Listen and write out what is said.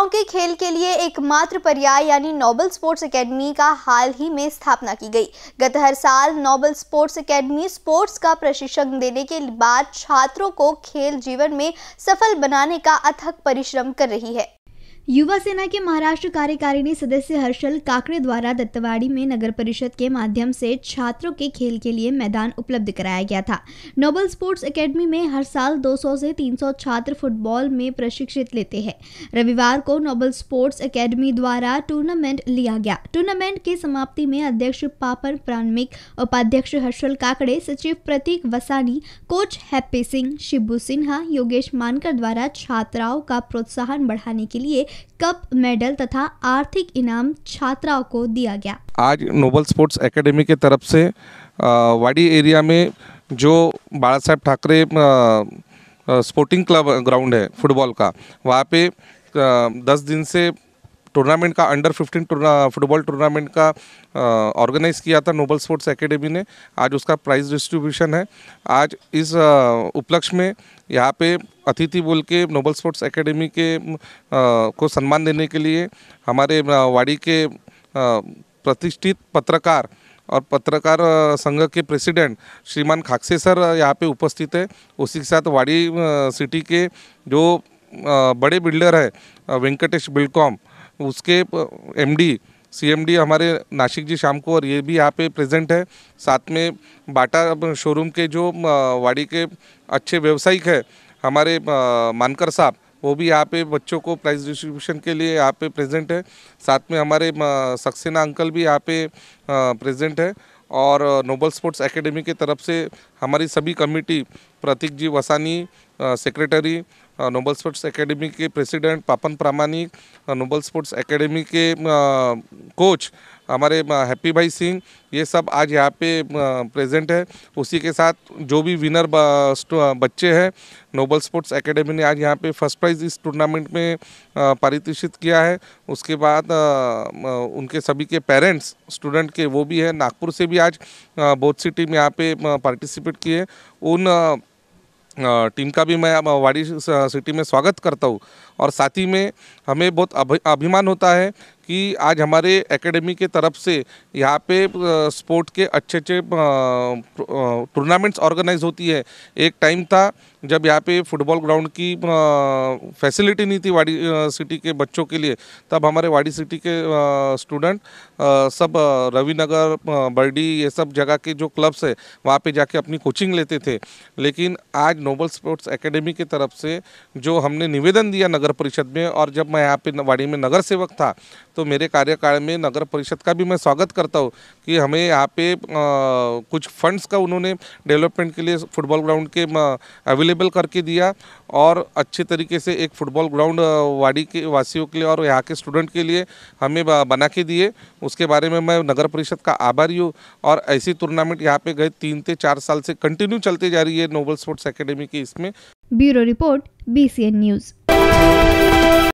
युवाओं के खेल के लिए एकमात्र पर्याय यानी नोबल स्पोर्ट्स एकेडमी का हाल ही में स्थापना की गई गत हर साल नोबल स्पोर्ट्स एकेडमी स्पोर्ट्स का प्रशिक्षण देने के बाद छात्रों को खेल जीवन में सफल बनाने का अथक परिश्रम कर रही है युवा सेना के महाराष्ट्र कार्यकारिणी सदस्य हर्षल काकड़े द्वारा दत्तवाड़ी में नगर परिषद के माध्यम से छात्रों के खेल के लिए मैदान उपलब्ध कराया गया था नोबल स्पोर्ट्स एकेडमी में हर साल 200 से 300 छात्र फुटबॉल में प्रशिक्षित लेते हैं रविवार को नोबल स्पोर्ट्स एकेडमी द्वारा टूर्नामेंट लिया गया टूर्नामेंट के समाप्ति में अध्यक्ष पापन प्राणमिक उपाध्यक्ष हर्षल काकड़े सचिव प्रतीक वसानी कोच हैप्पी सिंह शिबू सिन्हा योगेश मानकर द्वारा छात्राओं का प्रोत्साहन बढ़ाने के लिए कप मेडल तथा आर्थिक इनाम छात्राओं को दिया गया आज नोबल स्पोर्ट्स एकेडमी के तरफ से वाडी एरिया में जो Bala Saheb Thackeray sporting club ground है फुटबॉल का वहाँ पे दस दिन से टूर्नामेंट का अंडर फिफ्टीन फुटबॉल टूर्नामेंट का ऑर्गेनाइज़ किया था नोबल स्पोर्ट्स एकेडमी ने आज उसका प्राइज़ डिस्ट्रीब्यूशन है आज इस उपलक्ष्य में यहाँ पे अतिथि बोल के नोबल स्पोर्ट्स एकेडमी के आ, को सम्मान देने के लिए हमारे वाड़ी के प्रतिष्ठित पत्रकार और पत्रकार संघ के प्रेसिडेंट श्रीमान खाक्से सर यहाँ पे उपस्थित है उसी के साथ वाड़ी सिटी के जो बड़े बिल्डर है वेंकटेश बिल्कॉम उसके एमडी सीएमडी हमारे नासिक जी शाम को और ये भी यहाँ पे प्रेजेंट है साथ में बाटा शोरूम के जो वाड़ी के अच्छे व्यवसायिक है हमारे मानकर साहब वो भी यहाँ पे बच्चों को प्राइस डिस्ट्रीब्यूशन के लिए यहाँ पे प्रेजेंट है साथ में हमारे सक्सेना अंकल भी यहाँ पे प्रेजेंट है और नोबल स्पोर्ट्स एकेडमी के तरफ से हमारी सभी committee Prateek ji Vasani secretary Noble sports academy के president Papan Pramanik Noble sports academy के कोच हमारे हैप्पी भाई सिंह ये सब आज यहाँ पे प्रेजेंट है उसी के साथ जो भी विनर बच्चे हैं नोबल स्पोर्ट्स एकेडमी ने आज यहाँ पे फर्स्ट प्राइज़ इस टूर्नामेंट में पारितोषित किया है उसके बाद उनके सभी के पेरेंट्स स्टूडेंट के वो भी है नागपुर से भी आज बहुत सी टीम यहाँ पे पार्टिसिपेट किए उन टीम का भी मैं वाड़ी सिटी में स्वागत करता हूँ और साथ ही में हमें बहुत अभिमान होता है कि आज हमारे एकेडमी के तरफ से यहाँ पे स्पोर्ट के अच्छे अच्छे टूर्नामेंट्स ऑर्गेनाइज होती है एक टाइम था जब यहाँ पे फुटबॉल ग्राउंड की फैसिलिटी नहीं थी वाड़ी सिटी के बच्चों के लिए तब हमारे वाड़ी सिटी के स्टूडेंट सब रविनगर बर्डी ये सब जगह के जो क्लब्स है वहाँ पे जाके अपनी कोचिंग लेते थे लेकिन आज नोबल स्पोर्ट्स एकेडमी की तरफ से जो हमने निवेदन दिया नगर परिषद में और जब मैं यहाँ पे वाड़ी में नगर सेवक था तो तो मेरे कार्यकाल में नगर परिषद का भी मैं स्वागत करता हूँ कि हमें यहाँ पे आ, कुछ फंड्स का उन्होंने डेवलपमेंट के लिए फुटबॉल ग्राउंड के अवेलेबल करके दिया और अच्छे तरीके से एक फुटबॉल ग्राउंड वाड़ी के वासियों के लिए और यहाँ के स्टूडेंट के लिए हमें बना के दिए उसके बारे में मैं नगर परिषद का आभारी हूँ और ऐसी टूर्नामेंट यहाँ पे गए तीन से चार साल से कंटिन्यू चलती जा रही है नोबल स्पोर्ट्स अकेडमी की इसमें ब्यूरो रिपोर्ट बी न्यूज़